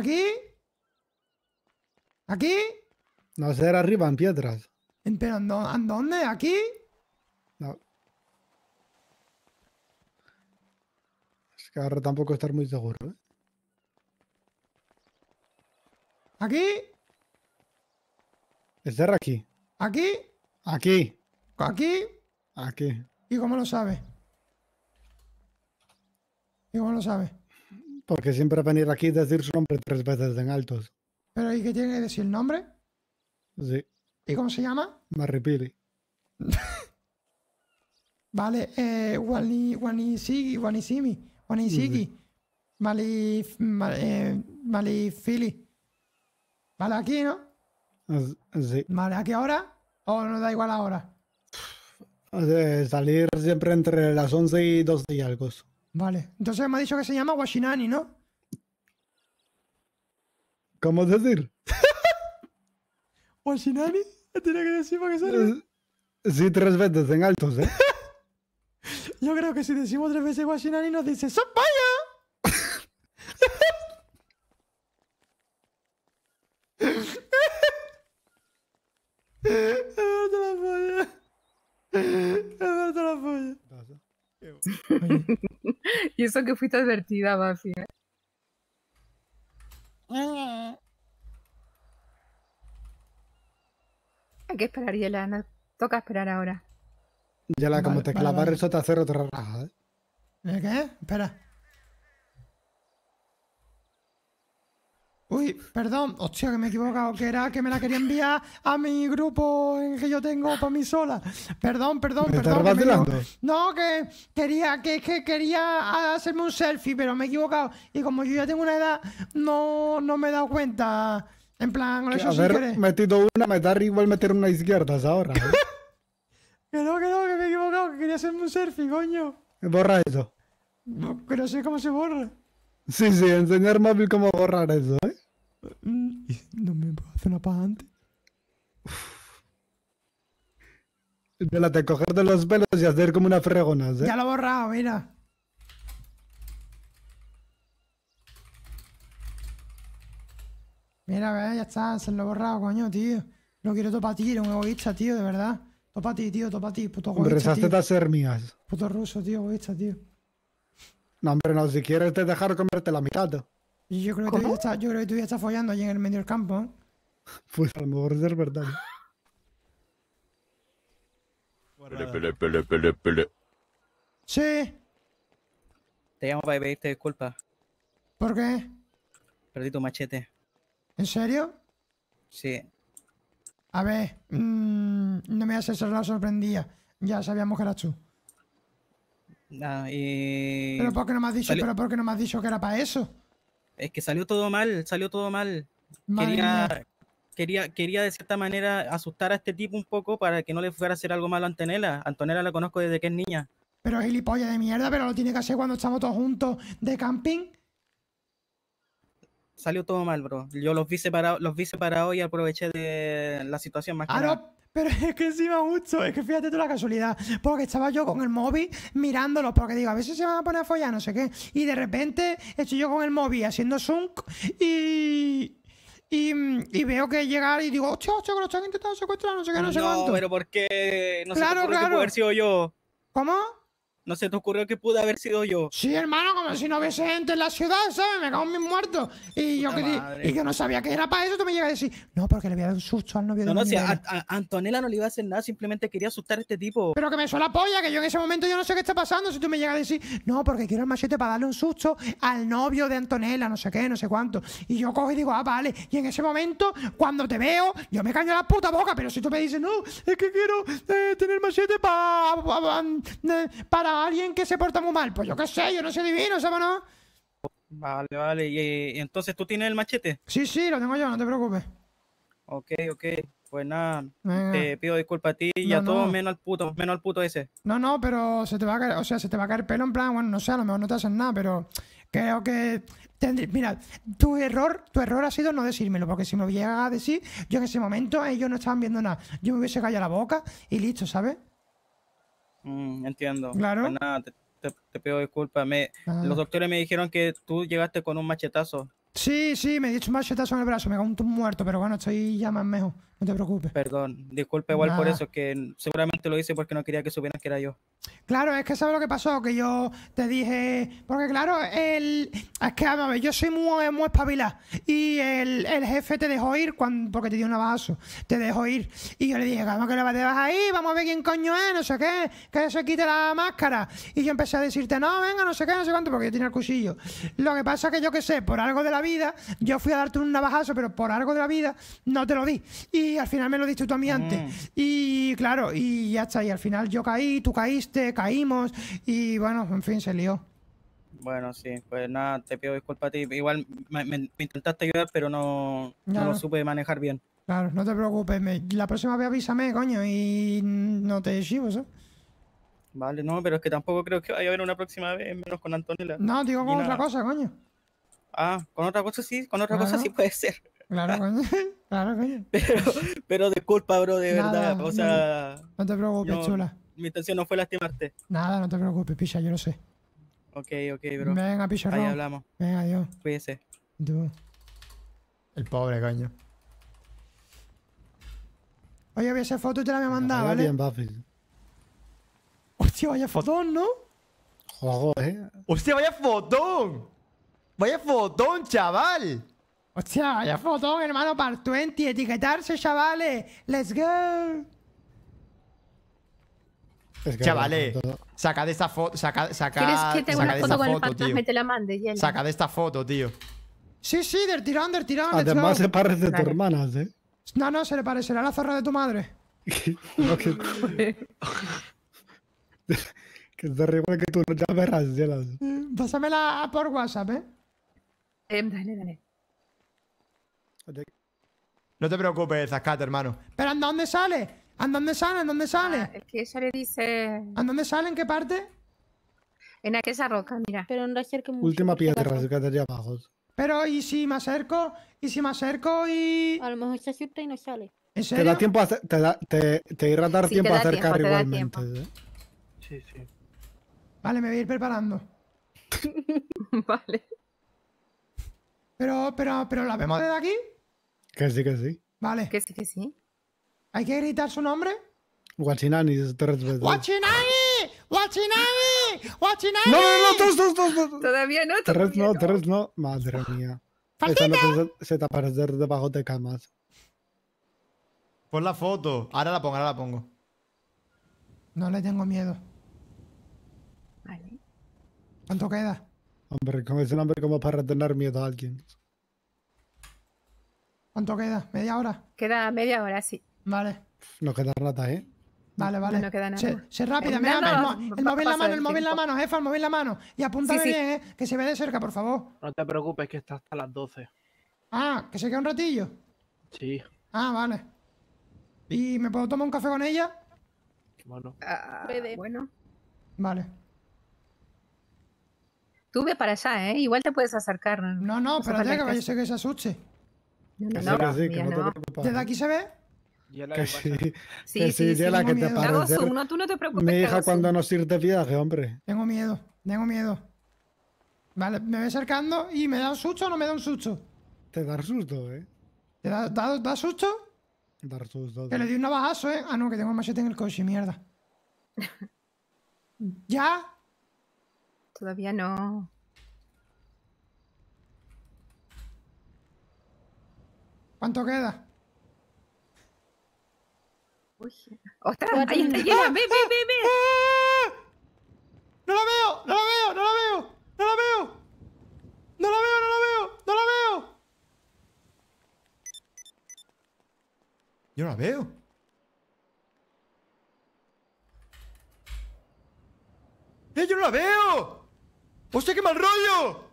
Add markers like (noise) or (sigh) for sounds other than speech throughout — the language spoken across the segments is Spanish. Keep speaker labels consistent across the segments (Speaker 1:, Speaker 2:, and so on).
Speaker 1: ¿Aquí? ¿Aquí? No, de arriba, en piedras. ¿En, ¿Pero dónde? ¿Aquí? No. Es que ahora tampoco estar muy seguro, ¿eh? ¿Aquí? Estar aquí. ¿Aquí? Aquí. ¿Aquí? Aquí. ¿Y cómo lo sabe? ¿Y cómo lo sabe? Porque siempre venir aquí y decir su nombre tres veces en altos.
Speaker 2: ¿Pero ahí qué tiene
Speaker 1: que decir el nombre? Sí. ¿Y cómo se llama? Maripili. (laughs)
Speaker 2: vale, eh, Wani, Wanisigi, Wanisimi, Wanisigi, Mali, eh, Malifili.
Speaker 1: Vale, aquí, ¿no? Sí. Vale, ¿aquí ahora? ¿O no da igual ahora? (sighs) salir siempre entre las 11 y 12 y algo.
Speaker 2: Vale. Entonces me ha dicho que se llama Washinani, ¿no?
Speaker 1: ¿Cómo decir? (laughs) ¿Washinani? tiene que decir para que salga. Eh, sí, tres veces en altos, ¿eh? (laughs) Yo creo que si decimos tres veces
Speaker 2: Washinani nos dice ¡Son vaya! la
Speaker 3: polla! la polla! Y eso que fuiste advertida, Buffy. Hay
Speaker 2: ¿eh? que esperar, no Toca esperar ahora.
Speaker 1: Yela, como te vale, eso te hace otra raja.
Speaker 2: ¿eh? ¿Qué? Espera. perdón, hostia, que me he equivocado, que era que me la quería enviar a mi grupo en que yo tengo para mí sola. Perdón, perdón, perdón. no, que quería, que, que quería hacerme un selfie, pero me he equivocado. Y como yo ya tengo una edad, no, no me he dado cuenta. En plan, eso he
Speaker 1: metido una, me da igual meter una izquierda ahora. ¿eh? (laughs)
Speaker 2: que no, que no, que me he equivocado, que quería hacerme un selfie, coño.
Speaker 1: Borra eso.
Speaker 2: No, que no sé cómo se borra.
Speaker 1: Sí, sí, enseñar móvil cómo borrar eso, ¿eh? Hace una paja antes. de cogerte los pelos y hacer como una fregona. ¿eh?
Speaker 2: Ya lo he borrado, mira. Mira, ve, ya está, se lo he borrado, coño, tío. Lo quiero topa ti, un egoísta, tío, de verdad. Topa ti, tío, topa ti, puto egoísta. Regresaste a
Speaker 1: hacer mías.
Speaker 2: Puto ruso, tío, egoísta, tío.
Speaker 1: No, hombre, no, si quieres te dejar comerte la mitad.
Speaker 2: Yo creo, que tú ya estás, yo creo que tú ya estás follando allí en el medio del campo, ¿eh?
Speaker 1: Pues a lo mejor verdad.
Speaker 3: Pele,
Speaker 2: pele, pele, pele, pele.
Speaker 3: Sí. Te llamo para pedirte disculpas. ¿Por qué? Perdí tu machete. ¿En serio? Sí.
Speaker 2: A ver, mm, no me haces la sorprendida. Ya sabíamos que eras tú.
Speaker 3: Ah, y... ¿Pero por qué no me has dicho, no
Speaker 2: me has dicho que era para eso?
Speaker 3: Es que salió todo mal, salió todo mal. Quería quería, de cierta manera asustar a este tipo un poco para que no le fuera a hacer algo malo a Antonella. Antonella la conozco desde que es niña.
Speaker 2: Pero es gilipollas de mierda, pero lo tiene que hacer cuando estamos todos juntos de camping.
Speaker 3: Salió todo mal, bro. Yo los vi separados, los vi y aproveché de la situación más que ah,
Speaker 2: Pero es que encima mucho, es que fíjate tú la casualidad, porque estaba yo con el móvil mirándolo porque digo, a veces se van a poner a follar, no sé qué, y de repente estoy yo con el móvil haciendo zoom y... Y, mm, y, veo que llegar y digo, hostia, hostia, que lo están intentando secuestrar, no sé qué, no, sé cuánto. No, pero
Speaker 3: porque no claro, sé por claro. haber sido yo. ¿Cómo? ¿No se te ocurrió que pude haber sido yo? Sí,
Speaker 2: hermano, como si no hubiese gente en la ciudad, ¿sabes? Me cago en mis muertos. Y yo, que, y no sabía que era para eso, tú me llegas a decir, no, porque le voy a dar un susto al novio no, de No, no, a, Antonella no le iba a hacer nada,
Speaker 3: simplemente quería asustar a este tipo. Pero que me suena la polla, que yo en ese momento yo no
Speaker 2: sé qué está pasando. Si tú me llegas a decir, no, porque quiero el machete para darle un susto al novio de Antonella, no sé qué, no sé cuánto. Y yo cojo y digo, ah, vale. Y en ese momento, cuando te veo, yo me caño la puta boca. Pero si tú me dices, no, es que quiero eh, tener machete mm, eh, para alguien que se porta muy mal. Pues yo qué sé, yo no sé, divino, ¿sabes no?
Speaker 3: Vale, vale. ¿Y, entonces tú tienes el machete? Sí,
Speaker 2: sí, lo tengo yo, no te preocupes.
Speaker 3: Ok, ok. Pues nada, te pido disculpas a ti y a todos, menos al puto, menos al puto ese.
Speaker 2: No, no, pero se te va a caer, o sea, se te va a caer pelo en plan, bueno, no sé, a lo mejor no te hacen nada, pero creo que mira, tu error, tu error ha sido no decírmelo, porque si me hubiera llega a decir, yo en ese momento ellos no estaban viendo nada. Yo me hubiese callado la boca y listo, ¿sabes?
Speaker 3: Mm, entiendo. Pues claro. Pues nada, te, pido disculpas. Ah. Los doctores me dijeron que tú llegaste con un machetazo.
Speaker 2: Sí, sí, me he dicho un machetazo en el brazo, me cago un muerto, pero bueno, estoy ya más mejor, no te preocupes. Perdón,
Speaker 3: disculpe igual por eso, que seguramente lo hice porque no quería que supieran que era yo.
Speaker 2: Claro, es que sabes lo que pasó, que yo te dije. Porque claro, el. Es que a ver, yo soy muy, muy Y el, jefe te dejó ir cuando. Porque te dio un navajazo. Te dejó ir. Y yo le dije, vamos que te vas ahí, vamos a ver quién coño es, no sé qué, que se quite la máscara. Y yo empecé a decirte, no, venga, no sé qué, no sé cuánto, porque yo tenía el cuchillo. Lo que pasa es que yo que sé, por algo de la vida, yo fui a darte un navajazo, pero por algo de la vida no te lo di. Y al final me lo diste tú a mí antes. Mm. Y claro, y ya está. Y al final yo caí, tú caíste caímos y bueno, en fin, se lió.
Speaker 3: Bueno, sí, pues nada, te pido disculpas a ti. Igual me, intentaste ayudar, pero no, lo supe manejar bien.
Speaker 2: Claro, no te preocupes, la próxima vez avísame, coño, y no te chivo, ¿sabes?
Speaker 3: Vale, no, pero es que tampoco creo que vaya a haber una próxima vez, menos con Antonella. No, digo con otra cosa, coño. Ah, con otra cosa sí, con otra cosa sí puede ser.
Speaker 2: Claro, (laughs) coño. (laughs) Claro, coño.
Speaker 3: Pero, disculpa, bro, de verdad. O sea.
Speaker 2: No, te preocupes, chula
Speaker 3: mi intención no fue lastimarte.
Speaker 2: Nada, no te preocupes, pilla, yo lo sé.
Speaker 3: Ok, ok, bro. Venga, pilla, Ahí hablamos. Venga, adiós. Cuídese. El pobre, coño.
Speaker 2: Oye, había a foto y te la voy a ¿vale? Hostia, vaya fotón, ¿no? Joder, eh. Hostia, vaya fotón. Vaya fotón, chaval. Hostia, vaya fotón, hermano, para 20, etiquetarse, chavales. Let's go.
Speaker 3: Es Chavales,
Speaker 2: saca de esta foto. Saca, saca, ¿Quieres que te foto con el fantasma tío. y te la mande, Saca de esta foto, tío. Sí, sí, del tirón, del tirón. Además, se parece a tu hermana, ¿eh? No, no, se le parecerá la zorra de tu madre. (laughs)
Speaker 1: que... (laughs) que es terrible que tú ya verás, Yela.
Speaker 2: Mm, pásamela por WhatsApp, ¿eh? eh dale, dale. No te preocupes, Zascate, hermano. ¿Pero en dónde sale? ¿A dónde sale? ¿A dónde sale? Ah, es que eso le dice... ¿A dónde sale? ¿En qué parte? En aquella roca, mira. Pero no acerque mucho. Última
Speaker 1: piedra, de allá abajo.
Speaker 2: Pero, ¿y si me acerco? ¿Y si me acerco y...? A lo mejor se asusta y no sale.
Speaker 1: ¿En serio? Te da tiempo a... Te, te, te irá a dar tiempo a acercar igualmente. ¿eh? Sí, sí.
Speaker 2: Vale, me voy a ir preparando. (laughs) vale. Pero, pero, pero, ¿la vemos desde aquí?
Speaker 1: Que sí, que sí.
Speaker 2: Vale. Que sí, que sí. ¿Hay que gritar su nombre?
Speaker 1: Guachinani, ¡Guachinani!
Speaker 2: ¡Guachinani! ¡Guachinani! No, no, no, todos, todos, todos. Todavía no. Todavía
Speaker 1: tres no, tres no. Madre mía. Esta se te aparece debajo de camas. Pon
Speaker 2: la foto. Ahora la pongo, ahora la pongo.
Speaker 1: No le tengo miedo. ¿Cuánto queda? Hombre, con ese nombre como para tener miedo a alguien.
Speaker 2: ¿Cuánto queda? ¿Media hora? Queda media hora, sí. Vale.
Speaker 1: No queda rata, ¿eh?
Speaker 2: Vale, vale. No, queda nada. Sé, rápida, mira, el, móvil la mano, el móvil la mano, jefa, el móvil la mano. Y apúntame bien, ¿eh? Que se ve de cerca, por favor.
Speaker 1: No te preocupes, que está hasta las 12.
Speaker 2: Ah, que se queda un ratillo. Sí. Ah, vale. ¿Y me puedo tomar un café con ella?
Speaker 1: Bueno. Ah, bueno.
Speaker 2: Vale. Tú ve para allá, ¿eh? Igual te puedes acercar. No, no, Pero ya que vaya a ser que se asuste. que que no, te preocupes. ¿Desde aquí se ve?
Speaker 1: Yela sí, sí, sí, La que te parece. Me no, tú no te preocupes. Mi hija, cuando nos sirve de viaje, hombre?
Speaker 2: Tengo miedo, tengo miedo. Vale, me voy acercando y me da un susto o no me da un susto. Te da susto, ¿eh? ¿Te da, da, da susto?
Speaker 1: susto. Te le di
Speaker 2: un navajazo, ¿eh? Ah, no, que tengo el machete en el coche, mierda. (laughs) ¿Ya? Todavía
Speaker 1: no. ¿Cuánto queda? ¡Ostras!
Speaker 2: ¡Ahí ¡Ah! ve, ve, ve! ¡Ah! no la veo! ¡No la veo! ¡No la veo! ¡No la veo! ¡No la veo! ¡No la veo! ¡No la veo!
Speaker 1: Yo no la veo. ¡Eh, yo no la veo! ¡Hostia, qué mal rollo!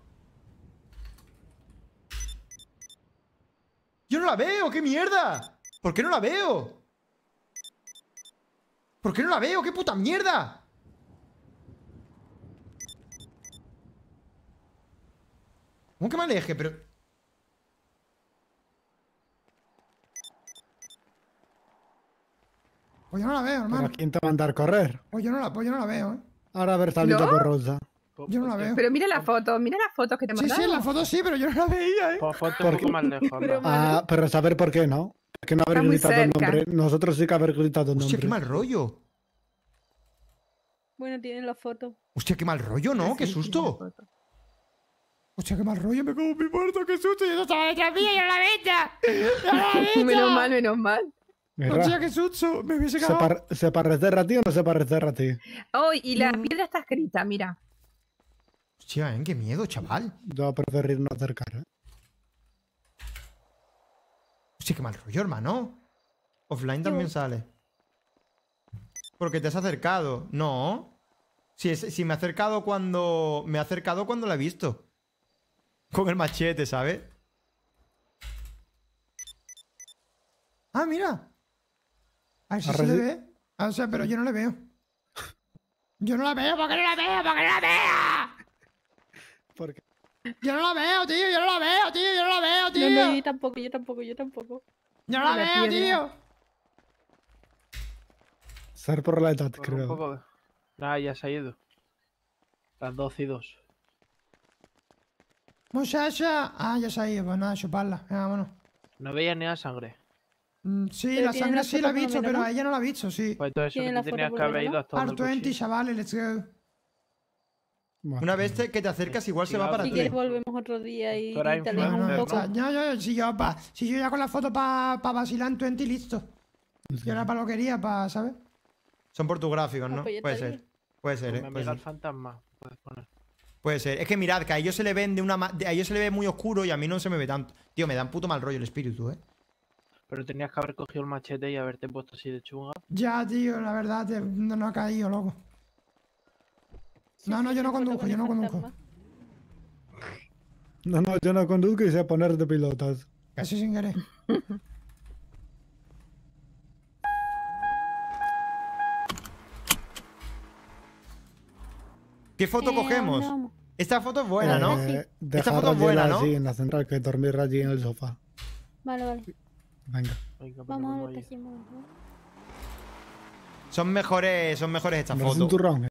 Speaker 2: ¡Yo no la veo! ¡Qué mierda! ¿Por qué no la veo? ¿Por qué no la veo? ¡Qué puta mierda! ¿Cómo que me aleje? Pero... Pues yo no la veo,
Speaker 1: hermano. quién te va a mandar correr?
Speaker 2: Pues yo no la, pues no la veo, ¿eh?
Speaker 1: Ahora a ver, está por rosa.
Speaker 2: Yo no la veo. Pero mira la foto, mira las fotos que te mandaron. Sí, sí, la foto sí, pero yo no la veía, ¿eh? Por
Speaker 1: pues foto un poco más lejos. ¿no? Ah, pero saber por qué, ¿no? que no haber gritado el nombre. Nosotros sí que haber gritado el nombre. Hostia, qué mal rollo.
Speaker 3: Bueno, tienen la foto.
Speaker 1: Hostia, qué mal rollo, ¿no? qué susto.
Speaker 2: Hostia, qué mal rollo, me como mi puerto, qué susto. Y la estaba detrás mía, la venta. (laughs) menos mal, menos mal. Hostia, qué susto. Me hubiese cagado.
Speaker 1: ¿Se, parece a ti o no se parece a ti?
Speaker 2: Oh, y la piedra está escrita, mira.
Speaker 1: Hostia, ¿eh? qué miedo, chaval. Yo preferir no acercar, ¿eh?
Speaker 2: Sí, que mal rollo, hermano. Offline también sale. Porque te has acercado. No. Si, me ha acercado cuando... Me ha acercado cuando la he visto. Con el machete, ¿sabes? Ah, mira. A ver si se le ve. Ah, o sea, pero yo no le veo. Yo no la veo, ¿por qué no la veo? ¿Por qué no la veo?
Speaker 1: (laughs) Porque... Yo no la veo, tío, yo no la veo, tío, yo no la veo, tío. No, no, yo tampoco, yo tampoco, yo tampoco.
Speaker 2: Yo no la, veo, tío.
Speaker 1: Ser por la edad, creo.
Speaker 3: Poco... Ah, ya se ha ido. Las 12 y 2.
Speaker 2: Muchacha. Ah, ya se ha ido, pues nada, chuparla. Venga, bueno. No veía ni la sangre. Mm, sí, la sangre sí la he visto, pero a ella no la he visto, sí. Pues todo eso que tenías que haber ido hasta Al 20, chavales, let's go. Una vez que te acercas, igual se va para ti. Si
Speaker 3: volvemos otro día y, un poco.
Speaker 2: si yo, ya con la foto para pa vacilar en ti listo. Pues yo era para lo quería, para, ¿sabes? Son por tus gráficos, ah, ¿no? Pues puede, ser. puede ser. Pues eh, puede ser, fantasma, puedes poner. Puede ser. Es que mirad, que a ellos se le ven de una a ellos se le ve muy oscuro y a mí no se me ve tanto. Tío, me da un puto mal rollo el espíritu, ¿eh? Pero tenías que haber cogido el machete y haberte puesto así de chunga. Ya, tío, la verdad, no ha caído, loco. No, no, yo no conduzco, yo no conduzco.
Speaker 1: No, no, yo no conduzco y sé poner de pilotas. Casi sin querer.
Speaker 2: ¿Qué foto eh, cogemos? Esta foto es buena,
Speaker 3: ¿no?
Speaker 1: Esta foto es buena, eh, ¿no? en la central, que dormir allí en el sofá. Vale, vale. Venga. Vamos a ver qué hacemos.
Speaker 2: Son mejores, son mejores estas fotos. ¿eh?